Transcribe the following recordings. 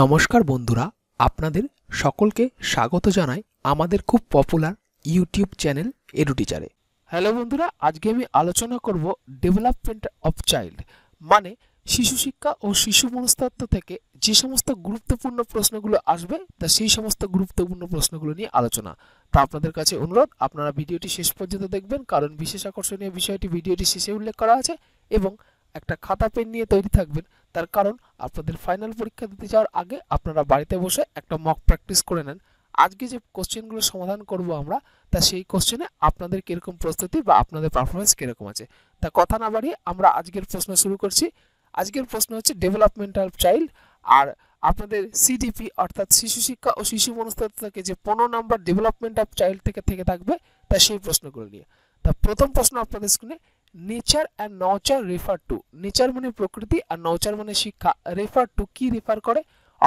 নমস্কার বন্ধুরা আপনাদের সকলকে স্বাগত জানাই আমাদের খুব পপুলার ইউটিউব চ্যানেল এডুটিচারে হ্যালো বন্ধুরা আজকে আমি আলোচনা করব ডেভেলপমেন্ট অফ চাইল্ড মানে শিশু শিক্ষা ও শিশু মনস্তত্ব থেকে যে সমস্ত গুরুত্বপূর্ণ প্রশ্নগুলো আসবে তা সেই সমস্ত গুরুত্বপূর্ণ প্রশ্নগুলো নিয়ে আলোচনা তা আপনাদের কাছে অনুরোধ আপনারা ভিডিওটি শেষ পর্যন্ত দেখবেন কারণ বিশেষ আকর্ষণীয় বিষয়টি ভিডিওটি শেষে উল্লেখ করা আছে এবং একটা খাতা পেন নিয়ে তৈরি থাকবেন তার কারণ আপনাদের ফাইনাল পরীক্ষা দিতে যাওয়ার আগে আপনারা বাড়িতে বসে একটা মক প্র্যাকটিস করে নেন আজকে যে কোশ্চেনগুলো সমাধান করব আমরা তা সেই কোশ্চেনে আপনাদের কীরকম প্রস্তুতি বা আপনাদের পারফরমেন্স কীরকম আছে তা কথা না বাড়িয়ে আমরা আজকের প্রশ্ন শুরু করছি আজকের প্রশ্ন হচ্ছে ডেভেলপমেন্টাল চাইল্ড আর আপনাদের সিডিপি অর্থাৎ শিশু শিক্ষা ও শিশু মনস্তত্ব থেকে যে পনেরো নম্বর ডেভেলপমেন্ট অফ চাইল্ড থেকে থেকে থাকবে তা সেই প্রশ্নগুলো নিয়ে তা প্রথম প্রশ্ন আপনাদের স্ক্রিনে nature and nurture refer to nature মানে প্রকৃতি আর নচার মানে শিক্ষা রেফার টু কি রেফার করে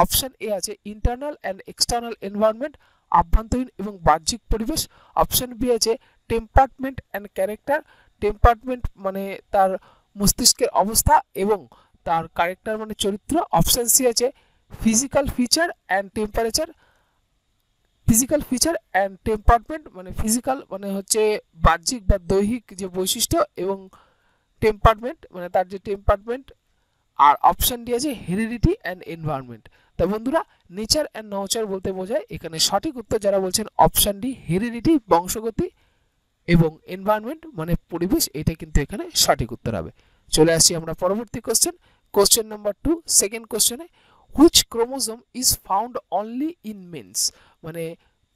অপশান এ আছে ইন্টারনাল অ্যান্ড এক্সটার্নাল এনভায়রনমেন্ট আভ্যন্তরীণ এবং বাহ্যিক পরিবেশ অপশান বি আছে টেম্পার্টমেন্ট অ্যান্ড ক্যারেক্টার টেম্পার্টমেন্ট মানে তার মস্তিষ্কের অবস্থা এবং তার ক্যারেক্টার মানে চরিত্র অপশান সি আছে physical feature and temperature physical feature and temperament মানে ফিজিক্যাল মানে হচ্ছে বাহ্যিক বা দৈহিক যে বৈশিষ্ট্য এবং টেম্পারমেন্ট মানে তার যে টেম্পারমেন্ট আর অপশান আছে হেরিডিটি অ্যান্ড এনভায়রনমেন্ট তা বন্ধুরা নেচার অ্যান্ড নচার বলতে বোঝায় এখানে সঠিক উত্তর যারা বলছেন অপশান ডি হেরিডিটি বংশগতি এবং এনভায়রনমেন্ট মানে পরিবেশ এটা কিন্তু এখানে সঠিক উত্তর হবে চলে আসি আমরা পরবর্তী question question number two second কোশ্চেনে which chromosome is found only in men's মানে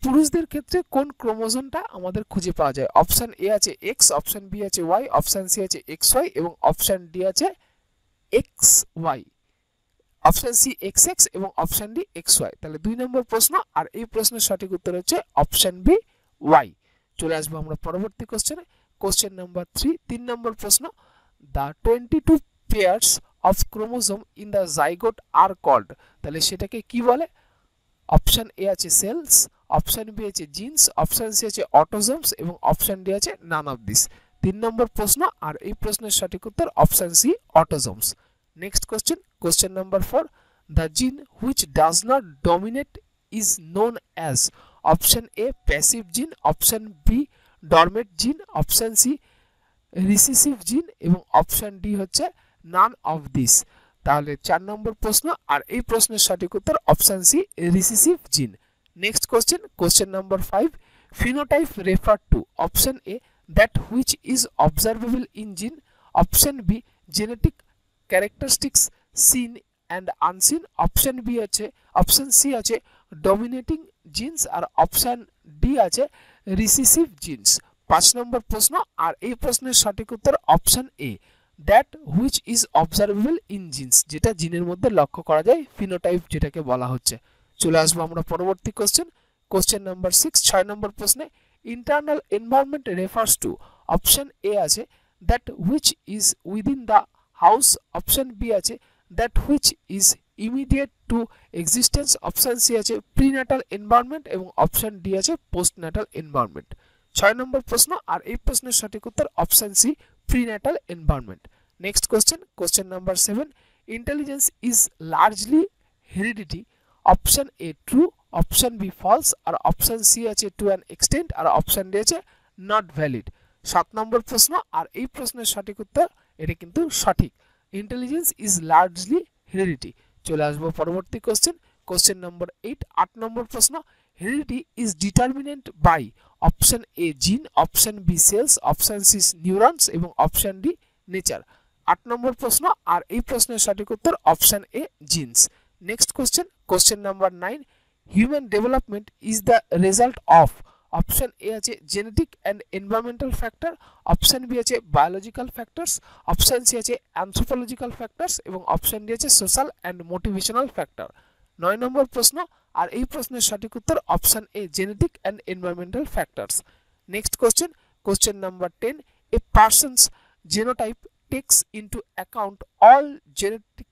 পুরুষদের ক্ষেত্রে কোন ক্রোমোজোমটা আমাদের খুঁজে পাওয়া যায় অপশান এ আছে এক্স অপশান বি আছে ওয়াই অপশান সি আছে এক্স ওয়াই এবং অপশান ডি আছে X Y option C X X এবং অপশান ডি এক্স ওয়াই তাহলে দুই নম্বর প্রশ্ন আর এই প্রশ্নের সঠিক উত্তর হচ্ছে অপশান বি ওয়াই চলে আসবো আমরা পরবর্তী কোশ্চেনে কোশ্চেন নাম্বার থ্রি তিন নম্বর প্রশ্ন the twenty two pairs of chromosome in the zygote are called তাহলে সেটাকে কি বলে অপশান এ আছে সেলস অপশান বি আছে জিন্স অপশান সি আছে অটোজমস এবং অপশান ডি আছে নান অফ দিস তিন নম্বর প্রশ্ন আর এই প্রশ্নের সঠিক উত্তর option C autosomes next question question number four the gene which does not dominate is known as option A passive gene option B dormant gene option C recessive জিন এবং অপশান ডি হচ্ছে নান অফ দিস তাহলে চার নম্বর প্রশ্ন আর এই প্রশ্নের সঠিক উত্তর option C recessive gene next question question number five phenotype refer to option A that which is observable in gene option B genetic characteristics seen and unseen option B আছে option C আছে dominating genes আর option D আছে recessive genes পাঁচ নম্বর প্রশ্ন আর এই প্রশ্নের সঠিক উত্তর option A that which is observable in genes যেটা জিনের মধ্যে লক্ষ্য করা যায় ফিনোটাইপ যেটাকে বলা হচ্ছে চলে আসবো আমরা পরবর্তী কোশ্চেন কোশ্চেন নাম্বার সিক্স ছয় নম্বর প্রশ্নে internal environment refers to option A আছে that which is within the house option B আছে that which is immediate to existence option C আছে প্রিন্যাটাল এনভায়রনমেন্ট এবং অপশান ডি আছে ন্যাটাল এনভায়রনমেন্ট ছয় নম্বর প্রশ্ন আর এই প্রশ্নের সঠিক উত্তর option C prenatal environment. Next question, question number 7. Intelligence is largely heredity. Option A true, option B false, or option C আছে to an extent, or option D আছে not valid. সাত number prasna, or A prasna shati kutta, এটা কিন্তু সঠিক intelligence is largely heredity চলে আসবো পরবর্তী question question number eight আট নম্বর প্রশ্ন heredity is determinant by option A gene option B cells option C neurons এবং অপশান ডি নেচার আট নম্বর প্রশ্ন আর এই প্রশ্নের সঠিক উত্তর option A genes next question question number nine human development is the result of option A আছে genetic and environmental factor option B আছে বায়োলজিক্যাল ফ্যাক্টরস অপশান সি আছে অ্যান্থ্রোপোলজিক্যাল ফ্যাক্টরস এবং অপশান ডি আছে সোশ্যাল অ্যান্ড মোটিভেশনাল ফ্যাক্টর নয় নম্বর প্রশ্ন আর এই প্রশ্নের সঠিক উত্তর option A genetic and environmental factors next question question number ten a person's genotype takes into account all genetic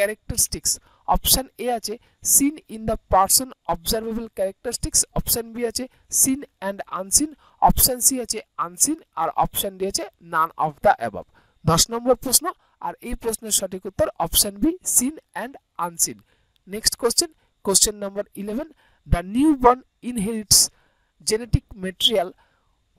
characteristics option A আছে seen in the person observable characteristics option B আছে seen and unseen option C আছে unseen আর option D আছে none of the above দশ নম্বর প্রশ্ন আর এই প্রশ্নের সঠিক উত্তর option B seen and unseen next question Question number 11. The newborn inherits genetic material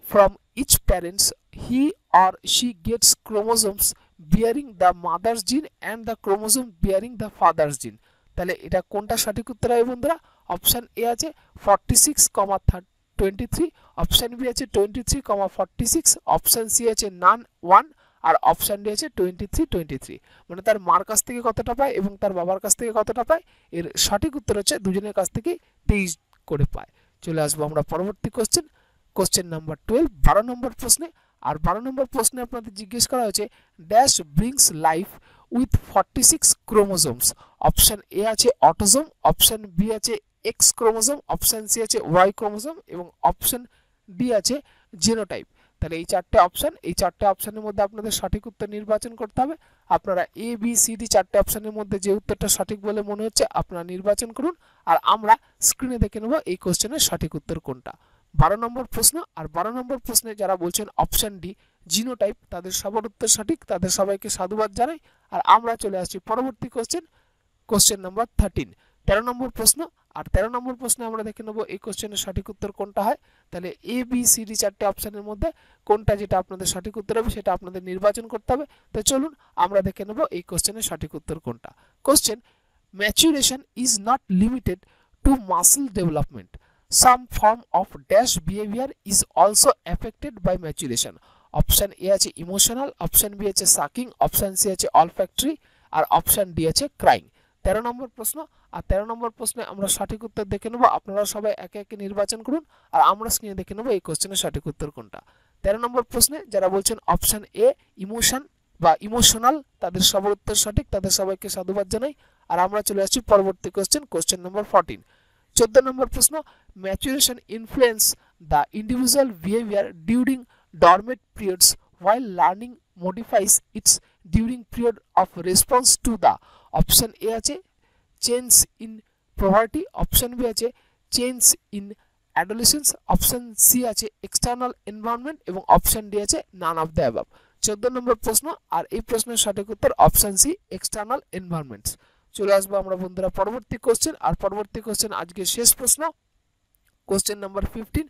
from each parents He or she gets chromosomes bearing the mother's gene and the chromosome bearing the father's gene. তাহলে এটা কোনটা সঠিক উত্তর হবে বন্ধুরা option A আছে forty six comma twenty three option B আছে twenty three comma forty six option C আছে নান ওয়ান আর অপশান দিয়েছে টোয়েন্টি থ্রি টোয়েন্টি থ্রি মানে তার মার কাছ থেকে কতটা পায় এবং তার বাবার কাছ থেকে কতটা পায় এর সঠিক উত্তর হচ্ছে দুজনের কাছ থেকে তেইশ করে পায় চলে আসবো আমরা পরবর্তী কোশ্চেন কোশ্চেন নাম্বার টুয়েলভ বারো নম্বর প্রশ্নে আর বারো নম্বর প্রশ্নে আপনাদের জিজ্ঞেস করা হয়েছে dash brings life with forty six chromosomes option A আছে অটোজোম অপশান বি আছে এক্স ক্রোমোজোম অপশান সি আছে ওয়াই ক্রোমোজোম এবং অপশান ডি আছে জিনোটাইপ তাহলে এই চারটে অপশান এই চারটে অপশানের মধ্যে আপনাদের সঠিক উত্তর নির্বাচন করতে হবে আপনারা এ বি সি ডি চারটে অপশানের মধ্যে যে উত্তরটা সঠিক বলে মনে হচ্ছে আপনারা নির্বাচন করুন আর আমরা স্ক্রিনে দেখে নেব এই কোশ্চেনের সঠিক উত্তর কোনটা বারো নম্বর প্রশ্ন আর বারো নম্বর প্রশ্নে যারা বলছেন অপশান ডি জিনো টাইপ তাদের সবার উত্তর সঠিক তাদের সবাইকে সাধুবাদ জানাই আর আমরা চলে আসছি পরবর্তী কোশ্চেন কোশ্চেন নম্বর থার্টিন তেরো নম্বর প্রশ্ন আর তেরো নম্বর প্রশ্নে আমরা দেখে নেবো এই কোশ্চেনের সঠিক উত্তর কোনটা হয় তাহলে এ বি সি ডি চারটে অপশানের মধ্যে কোনটা যেটা আপনাদের সঠিক উত্তর হবে সেটা আপনাদের নির্বাচন করতে হবে তো চলুন আমরা দেখে নেবো এই কোশ্চেনের সঠিক উত্তর কোনটা question maturation is not limited to muscle development some form of dash behaviour is also affected by maturation option A আছে ইমোশনাল অপশান বি আছে সাকিং অপশান সি আছে অল ফ্যাক্টরি আর অপশান ডি আছে ক্রাইং তেরো নম্বর প্রশ্ন আর তেরো নম্বর প্রশ্নে আমরা সঠিক উত্তর দেখে নেবো আপনারা সবাই একে একে নির্বাচন করুন আর আমরা স্ক্রিনে দেখে নেবো এই কোশ্চেনের সঠিক উত্তর কোনটা তেরো নম্বর প্রশ্নে যারা বলছেন অপশান এ ইমোশন বা ইমোশনাল তাদের সবার উত্তর সঠিক তাদের সবাইকে সাধুবাদ জানাই আর আমরা চলে আসছি পরবর্তী কোশ্চেন কোশ্চেন নম্বর ফর্টিন চোদ্দ নম্বর প্রশ্ন maturation influence the individual behaviour during dormant periods while learning modifies its during period of response to the option A আছে change in puberty option B আছে change in adolescence option C আছে external environment এবং option D আছে none of the above চোদ্দ নম্বর প্রশ্ন আর এই প্রশ্নের সঠিক উত্তর অপশান সি এক্সটার্নাল এনভায়রনমেন্ট চলে আসবো আমরা বন্ধুরা পরবর্তী কোশ্চেন আর পরবর্তী কোশ্চেন আজকের শেষ প্রশ্ন question number fifteen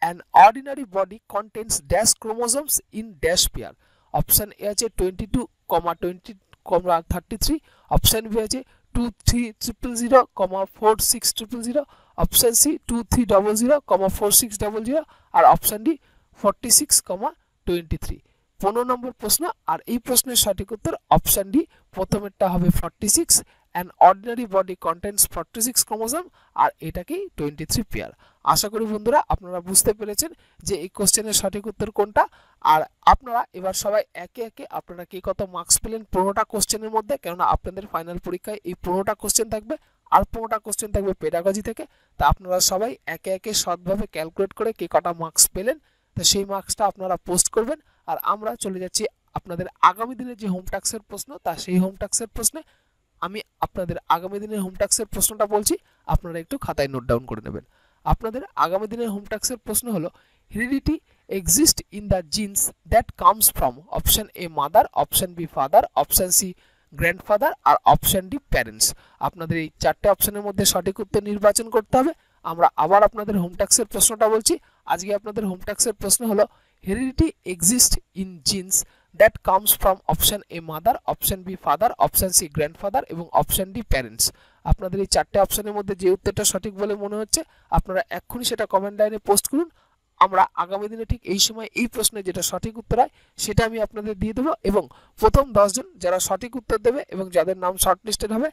an ordinary body contents dash chromosomes in dash pair option A আছে twenty two comma twenty comma thirty three option B আছে two three triple zero comma four six triple zero option C two three double zero comma four six double zero আর option D forty six comma twenty three পনেরো নম্বর প্রশ্ন আর এই প্রশ্নের সঠিক উত্তর অপশান ডি প্রথমেরটা হবে forty six and ordinary body contents forty six chromosome আর এটাকেই টোয়েন্টি থ্রি পেয়ার আশা করি বন্ধুরা আপনারা বুঝতে পেরেছেন যে এই কোশ্চেনের সঠিক উত্তর কোনটা আর আপনারা এবার সবাই একে একে আপনারা কে কত মার্কস পেলেন পনেরোটা কোশ্চেনের মধ্যে কেননা আপনাদের ফাইনাল পরীক্ষায় এই পনেরোটা কোশ্চেন থাকবে আর পনেরোটা কোশ্চেন থাকবে পেডাগজি থেকে তা আপনারা সবাই একে একে সৎভাবে ক্যালকুলেট করে কে কটা মার্কস পেলেন তা সেই মার্কসটা আপনারা পোস্ট করবেন আর আমরা চলে যাচ্ছি আপনাদের আগামী দিনের যে হোম ট্যাক্সের প্রশ্ন তা সেই হোম ট্যাক্সের প্রশ্নে আমি আপনাদের আগামী দিনের হোম ট্যাক্সের প্রশ্নটা বলছি আপনারা একটু খাতায় নোট ডাউন করে নেবেন আপনাদের আগামী দিনের হোম ট্যাক্সের প্রশ্ন হলো heredity exist in the genes that comes from option A mother option B father option C grandfather আর অপশান ডি প্যারেন্টস আপনাদের এই চারটে অপশানের মধ্যে সঠিক উত্তর নির্বাচন করতে হবে আমরা আবার আপনাদের হোম ট্যাক্সের প্রশ্নটা বলছি আজকে আপনাদের হোম ট্যাক্সের প্রশ্ন হলো heredity exist in genes that comes from option A mother option B father option C grandfather এবং অপশান ডি প্যারেন্টস আপনাদের এই চারটে অপশনের মধ্যে যে উত্তরটা সঠিক বলে মনে হচ্ছে আপনারা এক্ষুনি সেটা কমেন্ট লাইনে পোস্ট করুন আমরা আগামী দিনে ঠিক এই সময় এই প্রশ্নে যেটা সঠিক উত্তর হয় সেটা আমি আপনাদের দিয়ে দেবো এবং প্রথম দশজন যারা সঠিক উত্তর দেবে এবং যাদের নাম শর্টলিস্টেড হবে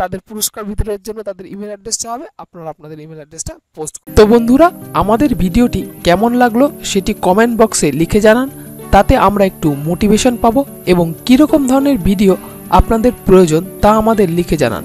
তাদের পুরস্কার বিতরণের জন্য তাদের ইমেল অ্যাড্রেসটা হবে আপনারা আপনাদের ইমেল অ্যাড্রেসটা পোস্ট তো বন্ধুরা আমাদের ভিডিওটি কেমন লাগলো সেটি কমেন্ট বক্সে লিখে জানান তাতে আমরা একটু মোটিভেশন পাবো এবং কীরকম ধরনের ভিডিও আপনাদের প্রয়োজন তা আমাদের লিখে জানান